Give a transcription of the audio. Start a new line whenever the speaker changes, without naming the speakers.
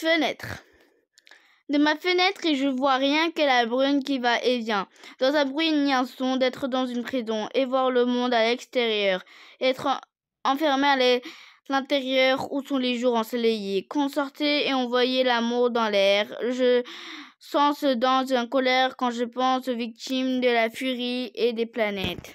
Fenêtre. De ma fenêtre et je vois rien que la brune qui va et vient. Dans un bruit a un son d'être dans une prison et voir le monde à l'extérieur. Être enfermé à l'intérieur où sont les jours ensoleillés. Qu'on et on voyait l'amour dans l'air. Je sens ce dans une colère quand je pense aux victimes de la furie et des planètes.